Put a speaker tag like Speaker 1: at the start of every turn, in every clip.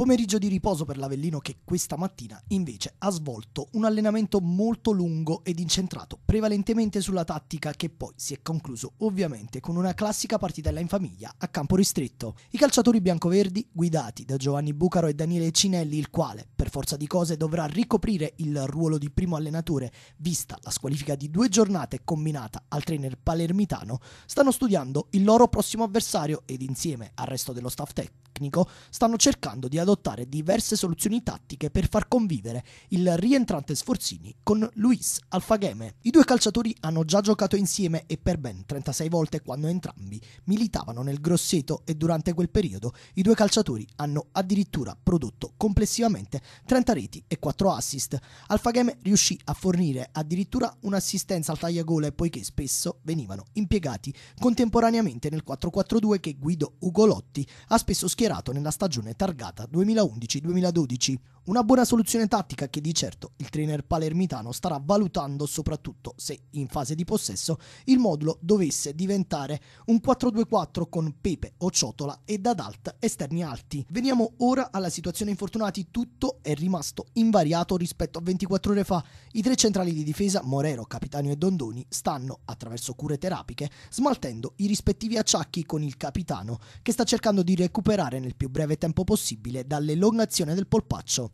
Speaker 1: Pomeriggio di riposo per l'Avellino che questa mattina invece ha svolto un allenamento molto lungo ed incentrato prevalentemente sulla tattica che poi si è concluso ovviamente con una classica partitella in famiglia a campo ristretto. I calciatori biancoverdi, guidati da Giovanni Bucaro e Daniele Cinelli, il quale per forza di cose dovrà ricoprire il ruolo di primo allenatore, vista la squalifica di due giornate combinata al trainer palermitano, stanno studiando il loro prossimo avversario ed insieme al resto dello staff tech tecnico stanno cercando di adottare diverse soluzioni tattiche per far convivere il rientrante Sforzini con Luis Alfagheme. I due calciatori hanno già giocato insieme e per ben 36 volte quando entrambi militavano nel Grosseto e durante quel periodo i due calciatori hanno addirittura prodotto complessivamente 30 reti e 4 assist. Alfagheme riuscì a fornire addirittura un'assistenza al tagliagole poiché spesso venivano impiegati contemporaneamente nel 4-4-2 che Guido Ugolotti ha spesso schierato superato nella stagione targata 2011-2012. Una buona soluzione tattica che di certo il trainer palermitano starà valutando soprattutto se in fase di possesso il modulo dovesse diventare un 4-2-4 con Pepe o Ciotola e ad esterni alti. Veniamo ora alla situazione infortunati, tutto è rimasto invariato rispetto a 24 ore fa. I tre centrali di difesa, Morero, Capitano e Dondoni, stanno, attraverso cure terapiche, smaltendo i rispettivi acciacchi con il Capitano, che sta cercando di recuperare nel più breve tempo possibile dall'elongazione del polpaccio.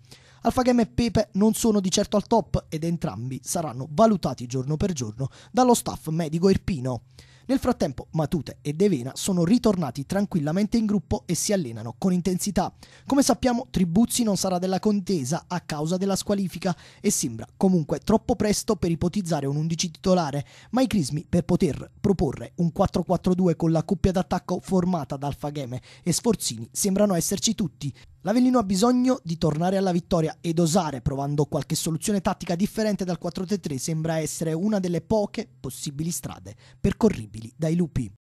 Speaker 1: Alfagame e Pepe non sono di certo al top ed entrambi saranno valutati giorno per giorno dallo staff medico irpino. Nel frattempo Matute e Devena sono ritornati tranquillamente in gruppo e si allenano con intensità. Come sappiamo Tribuzzi non sarà della contesa a causa della squalifica e sembra comunque troppo presto per ipotizzare un 11 titolare, ma i Crismi per poter proporre un 4-4-2 con la coppia d'attacco formata da Alfageme e Sforzini sembrano esserci tutti. L'Avellino ha bisogno di tornare alla vittoria ed osare, provando qualche soluzione tattica differente dal 4 3 sembra essere una delle poche possibili strade percorribili dai lupi.